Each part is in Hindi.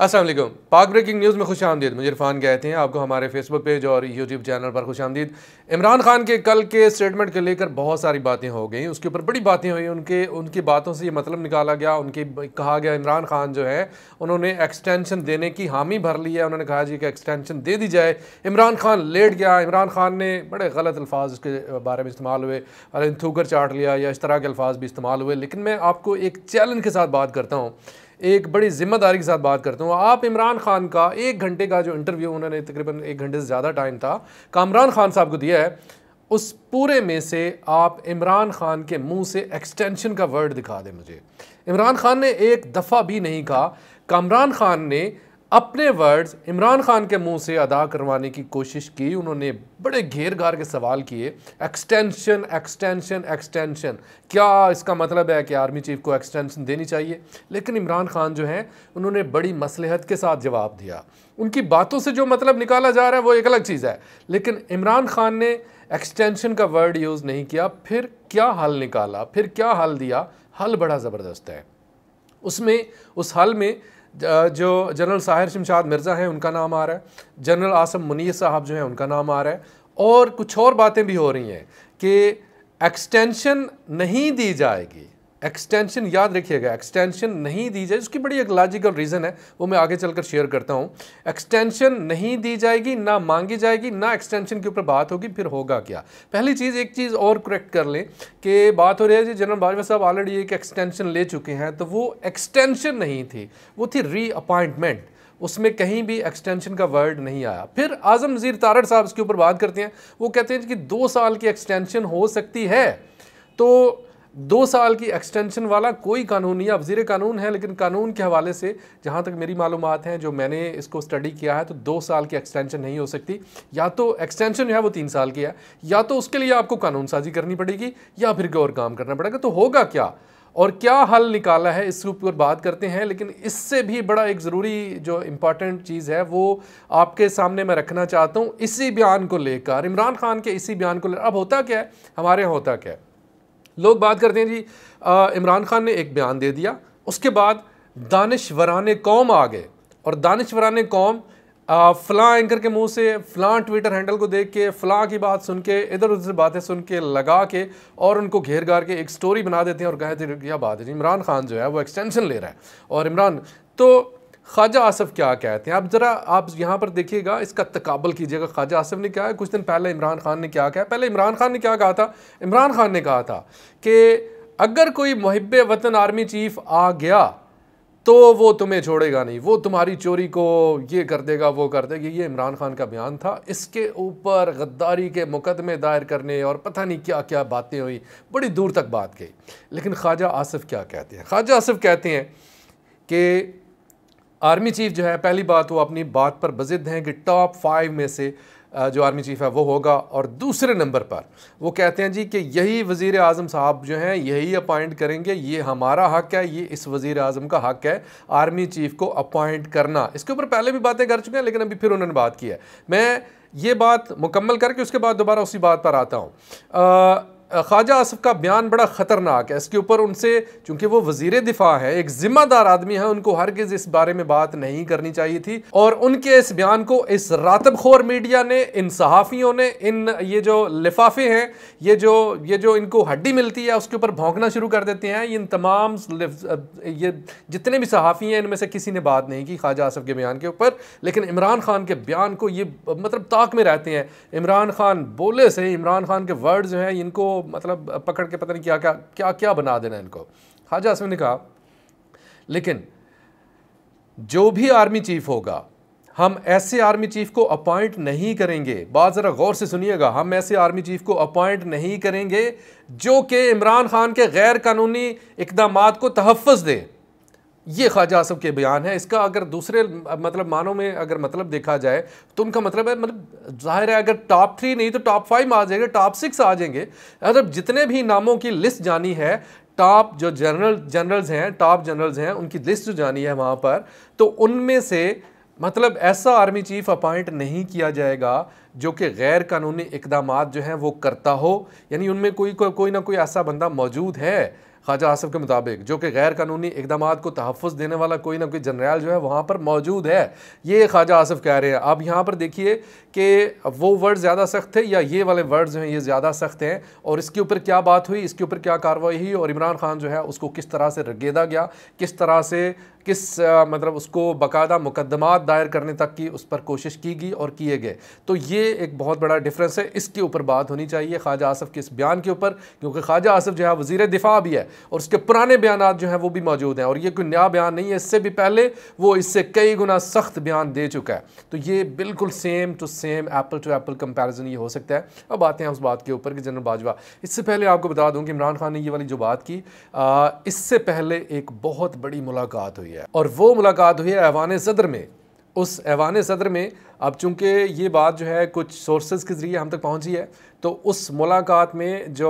असलम पाक ब्रेकिंग न्यूज़ में खुश आमदीद मुझे इरफान कहते हैं आपको हमारे फेसबुक पेज और यूट्यूब चैनल पर खुश आमदीद इमरान खान के कल के स्टेटमेंट को लेकर बहुत सारी बातें हो गई उसके ऊपर बड़ी बातें हुई उनके उनकी बातों से ये मतलब निकाला गया उनकी कहा गया इमरान खान जो है उन्होंने एक्सटेंशन देने की हामी भर ली है उन्होंने कहा जी कि एक्सटेंशन दे दी जाए इमरान खान लेट गया इमरान खान ने बड़े गलत अल्फाज के बारे में इस्तेमाल हुए अरे थूकर चाट लिया या इस तरह के अल्फाज भी इस्तेमाल हुए लेकिन मैं आपको एक चैलेंज के साथ बात करता हूँ एक बड़ी ज़िम्मेदारी के साथ बात करता हूँ आप इमरान खान का एक घंटे का जो इंटरव्यू उन्होंने तकरीबन एक घंटे से ज़्यादा टाइम था कामरान खान साहब को दिया है उस पूरे में से आप इमरान खान के मुंह से एक्सटेंशन का वर्ड दिखा दें मुझे इमरान खान ने एक दफ़ा भी नहीं कहा कामरान खान ने अपने वर्ड्स इमरान खान के मुंह से अदा करवाने की कोशिश की उन्होंने बड़े घेर घार के सवाल किए एक्सटेंशन एक्सटेंशन एक्सटेंशन क्या इसका मतलब है कि आर्मी चीफ को एक्सटेंशन देनी चाहिए लेकिन इमरान खान जो हैं उन्होंने बड़ी मसलहत के साथ जवाब दिया उनकी बातों से जो मतलब निकाला जा रहा है वो एक अलग चीज़ है लेकिन इमरान खान ने एक्सटेंशन का वर्ड यूज़ नहीं किया फिर क्या हल निकाला फिर क्या हल दिया हल बड़ा ज़बरदस्त है उसमें उस हल में जो जनरल साहिर शमशाद मिर्ज़ा हैं उनका नाम आ रहा है जनरल आसम मुनीर साहब जो हैं उनका नाम आ रहा है और कुछ और बातें भी हो रही हैं कि एक्सटेंशन नहीं दी जाएगी एक्सटेंशन याद रखिएगा एक्सटेंशन नहीं दी जाए उसकी बड़ी एक लॉजिकल रीज़न है वो मैं आगे चलकर शेयर करता हूँ एक्सटेंशन नहीं दी जाएगी ना मांगी जाएगी ना एक्सटेंशन के ऊपर बात होगी फिर होगा क्या पहली चीज़ एक चीज़ और करेक्ट कर लें कि बात हो रही है जी जनरल बाजवा साहब ऑलरेडी एक एक्सटेंशन ले चुके हैं तो वो एक्सटेंशन नहीं थी वो थी रीअपॉइंटमेंट उसमें कहीं भी एक्सटेंशन का वर्ड नहीं आया फिर आज़म नज़ीर तारड़ साहब इसके ऊपर बात करते हैं वो कहते हैं कि दो साल की एक्सटेंशन हो सकती है तो दो साल की एक्सटेंशन वाला कोई कानून नहीं अब जीरे कानून है लेकिन कानून के हवाले से जहाँ तक मेरी मालूम हैं जो मैंने इसको स्टडी किया है तो दो साल की एक्सटेंशन नहीं हो सकती या तो एक्सटेंशन जो है वो तीन साल की है या तो उसके लिए आपको कानून साजी करनी पड़ेगी या फिर और काम करना पड़ेगा तो होगा क्या और क्या हल निकाला है इसके ऊपर बात करते हैं लेकिन इससे भी बड़ा एक ज़रूरी जो इम्पॉर्टेंट चीज़ है वो आपके सामने मैं रखना चाहता हूँ इसी बयान को लेकर इमरान खान के इसी बयान को लेकर अब होता क्या है हमारे यहाँ होता क्या है लोग बात करते हैं जी इमरान खान ने एक बयान दे दिया उसके बाद वरान कौम आ गए और वरान कौम फ़लाँ एंकर के मुंह से फ़लाँ ट्विटर हैंडल को देख के फ़लाँ की बात सुन के इधर उधर से बातें सुन के लगा के और उनको घेर गार के एक स्टोरी बना देते हैं और कहते हैं क्या बात है जी इमरान खान जो है वो एक्सटेंशन ले रहा है और इमरान तो ख्वाजा आसफ क्या कहते हैं आप ज़रा आप यहाँ पर देखिएगा इसका तकबल कीजिएगा ख्वाजा आसफ ने क्या है कुछ दिन पहले इमरान खान ने क्या कहा पहले इमरान खान ने क्या कहा था इमरान खान ने कहा था कि अगर कोई महब वतन आर्मी चीफ आ गया तो वो तुम्हें छोड़ेगा नहीं वो तुम्हारी चोरी को ये कर देगा वो कर देगा ये इमरान खान का बयान था इसके ऊपर गद्दारी के मुकदमे दायर करने और पता नहीं क्या क्या बातें हुई बड़ी दूर तक बात गई लेकिन ख्वाजा आसफ क्या कहते हैं ख्वाजा आसफ कहते हैं कि आर्मी चीफ जो है पहली बात वो अपनी बात पर बजिद हैं कि टॉप फाइव में से जो आर्मी चीफ़ है वो होगा और दूसरे नंबर पर वो कहते हैं जी कि यही वज़ी अजम साहब जो हैं यही अपॉइंट करेंगे ये हमारा हक है ये इस वज़ी अजम का हक है आर्मी चीफ़ को अपॉइंट करना इसके ऊपर पहले भी बातें कर चुके हैं लेकिन अभी फिर उन्होंने बात की है मैं ये बात मुकम्मल करके उसके बाद दोबारा उसी बात पर आता हूँ ख्वाजा आसफ़ का बयान बड़ा ख़तरनाक है इसके ऊपर उनसे चूँकि वो वजीर दिफा है एक ज़िम्मेदार आदमी है उनको गज़ इस बारे में बात नहीं करनी चाहिए थी और उनके इस बयान को इस रातब खोर मीडिया ने इन सहाफ़ियों ने इन ये जो लिफाफे हैं ये जो ये जो इनको हड्डी मिलती है उसके ऊपर भोंकना शुरू कर देते हैं इन तमाम ये जितने भी सहाफ़ी हैं इनमें से किसी ने बात नहीं की ख्वाजा आसफ़ के बयान के ऊपर लेकिन इमरान खान के बयान को ये मतलब ताक में रहते हैं इमरान खान बोले से इमरान खान के वर्ड जो हैं इनको मतलब पकड़ के पता नहीं क्या क्या क्या क्या बना देना इनको खाजा आसमी ने कहा लेकिन जो भी आर्मी चीफ होगा हम ऐसे आर्मी चीफ को अपॉइंट नहीं करेंगे बात ज़रा गौर से सुनिएगा हम ऐसे आर्मी चीफ को अपॉइंट नहीं करेंगे जो कि इमरान खान के गैर कानूनी इकदाम को तहफ़ दें ये ख्वाजा आसफ के बयान है इसका अगर दूसरे मतलब मानों में अगर मतलब देखा जाए तो उनका मतलब है मतलब जाहिर है अगर टॉप थ्री नहीं तो टॉप फाइव आ जाएंगे टॉप सिक्स आ जाएंगे मतलब जितने भी नामों की लिस्ट जानी है टॉप जो जनरल जनरल्स हैं टॉप जनरल्स हैं उनकी लिस्ट जो जानी है वहाँ पर तो उनमें से मतलब ऐसा आर्मी चीफ अपॉइंट नहीं किया जाएगा जो कि गैर कानूनी इकदाम जो हैं वो करता हो यानी उनमें कोई को, कोई ना कोई ऐसा बंदा मौजूद है ख्वाजा आसफ के मुताबिक जो कि गैर कानूनी इकदाम को तहफ़ देने वाला कोई ना कोई जनरल जो है वहाँ पर मौजूद है ये ख्वाजा आसफ कह रहे हैं आप यहाँ पर देखिए कि वो वर्ड ज़्यादा सख्त थे या ये वाले वर्ड जो हैं ये ज़्यादा सख्त हैं और इसके ऊपर क्या बात हुई इसके ऊपर क्या कार्रवाई हुई और इमरान खान जो है उसको किस तरह से रगेदा गया किस तरह से किस आ, मतलब उसको बाकायदा मुकदमा दायर करने तक की उस पर कोशिश की गई और किए गए तो ये एक बहुत बड़ा डिफरेंस है इसके ऊपर बात होनी चाहिए ख्वाजा आसफ के इस बयान के ऊपर क्योंकि ख्वाजा आसफ जो है वजीर दिफा भी है और उसके पुराने बयान जो हैं वो भी मौजूद हैं और ये कोई नया बयान नहीं है इससे भी पहले वो इससे कई गुना सख्त बयान दे चुका है तो ये बिल्कुल same to same apple to apple comparison ये हो सकता है अब आते हैं उस बात के ऊपर कि जनरल बाजवा इससे पहले आपको बता दूँ कि इमरान खान ने ये वाली जो बात की इससे पहले एक बहुत बड़ी मुलाकात हुई है और वो मुलाकात हुई है ऐवान सदर में उस ऐवान सदर में अब चूंकि ये बात जो है कुछ सोर्सेज के ज़रिए हम तक पहुंची है तो उस मुलाकात में जो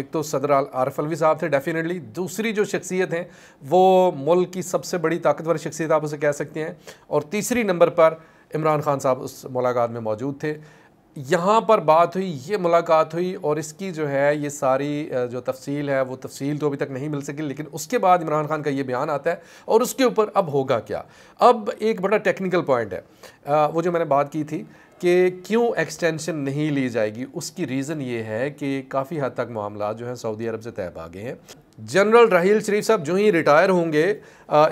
एक तो सदर आरफ अलवी साहब थे डेफिनेटली दूसरी जो शख्सियत हैं वो मुल्क की सबसे बड़ी ताकतवर शख्सियत आप उसे कह सकते हैं और तीसरी नंबर पर इमरान खान साहब उस मुलाकात में मौजूद थे यहाँ पर बात हुई ये मुलाकात हुई और इसकी जो है ये सारी जो तफसील है वो तफसील तो अभी तक नहीं मिल सकी लेकिन उसके बाद इमरान खान का ये बयान आता है और उसके ऊपर अब होगा क्या अब एक बड़ा टेक्निकल पॉइंट है वो जो मैंने बात की थी कि क्यों एक्सटेंशन नहीं ली जाएगी उसकी रीज़न ये है कि काफ़ी हद तक मामला जो है सऊदी अरब से तय आ गए हैं जनरल राहील शरीफ साहब जो ही रिटायर होंगे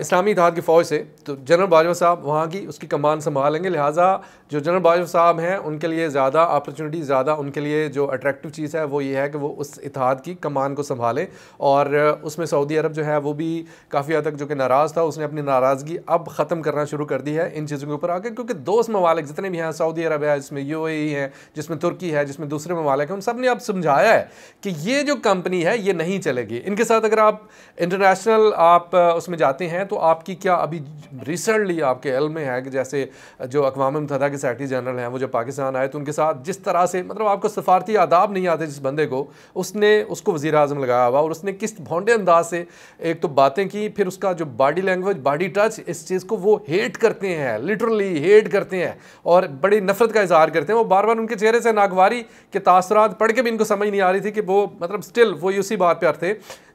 इस्लामी इतिहाद की फ़ौज से तो जनरल बाजवा साहब वहाँ की उसकी कमान संभालेंगे लिहाजा जो जनरल बाजवा साहब हैं उनके लिए ज़्यादा अपॉर्चुनिटी ज़्यादा उनके लिए जो अट्रैक्टिव चीज़ है वो ये है कि वो उस इतिहाद की कमान को संभालें और उसमें सऊदी अरब जो है वो भी काफ़ी हद तक जो कि नाराज़ था उसने अपनी नाराज़गी अब ख़त्म करना शुरू कर दी है इन चीज़ों के ऊपर आकर क्योंकि दोस्त ममालिक जितने भी हैं सऊदी अरब है जिसमें यू है जिसमें तुर्की है जिसमें दूसरे ममालिक हैं उन सब ने अब समझाया है कि ये जो कंपनी है ये नहीं चलेगी इनके साथ साथ अगर आप इंटरनेशनल आप उसमें जाते हैं तो आपकी क्या अभी रिसेंटली आपके एल में है कि जैसे जो अकवा मुतहदा के सेक्रटरी जनरल हैं वो जब पाकिस्तान आए तो उनके साथ जिस तरह से मतलब आपको सफारती आदाब नहीं आते जिस बंदे को उसने उसको वज़ी अजम लगाया हुआ और उसने किस भोंडे अंदाज से एक तो बातें की फिर उसका जो बॉडी लैंग्वेज बॉडी टच इस चीज़ को वो हेट करते हैं लिटरली हेट करते हैं और बड़ी नफरत का इजहार करते हैं वो बार बार उनके चेहरे से नागवारी के तासरात पढ़ के भी इनको समझ नहीं आ रही थी कि वो मतलब स्टिल वो उसी बात पर थे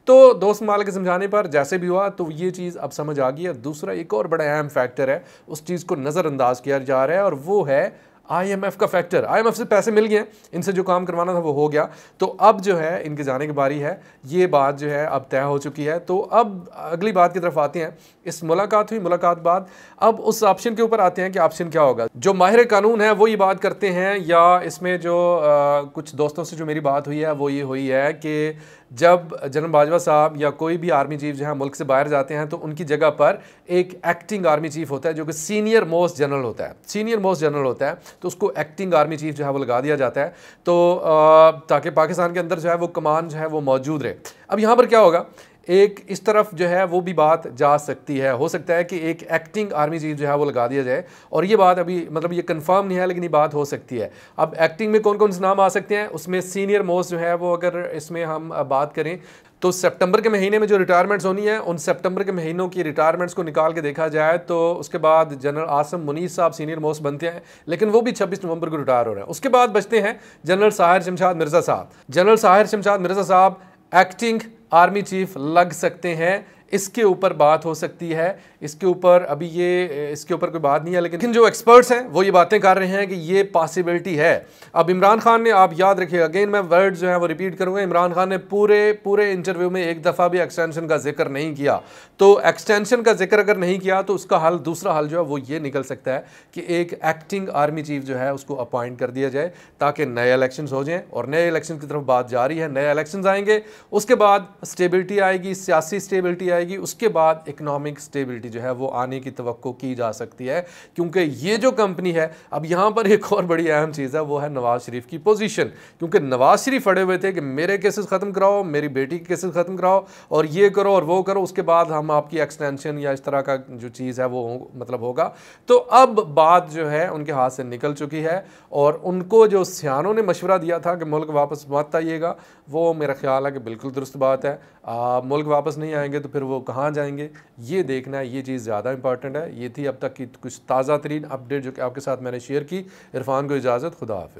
तो दोस्त माल के समझाने पर जैसे भी हुआ तो ये चीज़ अब समझ आ गई और दूसरा एक और बड़ा अहम फैक्टर है उस चीज़ को नज़रअंदाज किया जा रहा है और वो है आईएमएफ का फैक्टर आईएमएफ से पैसे मिल गए इनसे जो काम करवाना था वो हो गया तो अब जो है इनके जाने की बारी है ये बात जो है अब तय हो चुकी है तो अब अगली बात की तरफ आते हैं इस मुलाकात हुई मुलाकात बाद अब उस ऑप्शन के ऊपर आते हैं कि ऑप्शन क्या होगा जो माहिर कानून है वो ये बात करते हैं या इसमें जो आ, कुछ दोस्तों से जो मेरी बात हुई है वो ये हुई है कि जब जनरल बाजवा साहब या कोई भी आर्मी चीफ जो है मुल्क से बाहर जाते हैं तो उनकी जगह पर एक एक्टिंग आर्मी चीफ होता है जो कि सीनियर मोस्ट जनरल होता है सीनियर मोस्ट जनरल होता है तो उसको एक्टिंग आर्मी चीफ जो है वो लगा दिया जाता है तो ताकि पाकिस्तान के अंदर जो है वो कमान जो है वो मौजूद रहे अब यहाँ पर क्या होगा एक इस तरफ जो है वो भी बात जा सकती है हो सकता है कि एक एक्टिंग आर्मी चीफ जो है वो लगा दिया जाए और ये बात अभी मतलब ये कंफर्म नहीं है लेकिन ये बात हो सकती है अब एक्टिंग में कौन कौन से नाम आ सकते हैं उसमें सीनियर मोस्ट जो है वो अगर इसमें हम बात करें तो सितंबर के महीने में जो रिटायरमेंट्स होनी है उन सितंबर के महीनों की रिटायरमेंट्स को निकाल के देखा जाए तो उसके बाद जनरल आसम मुनीस साहब सीनियर मोस्ट बनते हैं लेकिन वो भी 26 नवंबर को रिटायर हो रहे हैं उसके बाद बचते हैं जनरल साहिर शमशाद मिर्ज़ा साहब जनरल साहिर शमशाद मिर्ज़ा साहब एक्टिंग आर्मी चीफ लग सकते हैं इसके ऊपर बात हो सकती है इसके ऊपर अभी ये इसके ऊपर कोई बात नहीं है लेकिन जो एक्सपर्ट्स हैं वो ये बातें कर रहे हैं कि ये पॉसिबिलिटी है अब इमरान खान ने आप याद रखिए अगेन मैं वर्ड जो है वो रिपीट करूँगा इमरान खान ने पूरे पूरे इंटरव्यू में एक दफ़ा भी एक्सटेंशन का जिक्र नहीं किया तो एक्सटेंशन का जिक्र अगर नहीं किया तो उसका हल दूसरा हल जो है वो ये निकल सकता है कि एक एक्टिंग आर्मी चीफ जो है उसको अपॉइंट कर दिया जाए ताकि नए इलेक्शन हो जाएँ और नए इलेक्शन की तरफ बात जारी है नए इलेक्शन आएंगे उसके बाद स्टेबिलिटी आएगी सियासी स्टेबिलिटी आएगी उसके बाद इकनॉमिक स्टेबिलिटी जो है वो आने की तो की जा सकती है क्योंकि ये जो कंपनी है अब यहाँ पर एक और बड़ी अहम चीज़ है वो है नवाज शरीफ की पोजीशन क्योंकि नवाज शरीफ अड़े हुए थे कि मेरे केसेस ख़त्म कराओ मेरी बेटी के केसेस ख़त्म कराओ और ये करो और वो करो उसके बाद हम आपकी एक्सटेंशन या इस तरह का जो चीज़ है वो मतलब होगा तो अब बात जो है उनके हाथ से निकल चुकी है और उनको जो सियानों ने मशवरा दिया था कि मुल्क वापस मत आइएगा वो मेरा ख्याल है कि बिल्कुल दुरुस्त बात है आ, मुल्क वापस नहीं आएंगे तो फिर वो कहाँ जाएंगे ये देखना है ये चीज़ ज़्यादा इंपॉर्टेंट है ये थी अब तक की कुछ ताज़ा तरीन अपडेट जो कि आपके साथ मैंने शेयर की इरफान को इजाज़त खुदा हाफ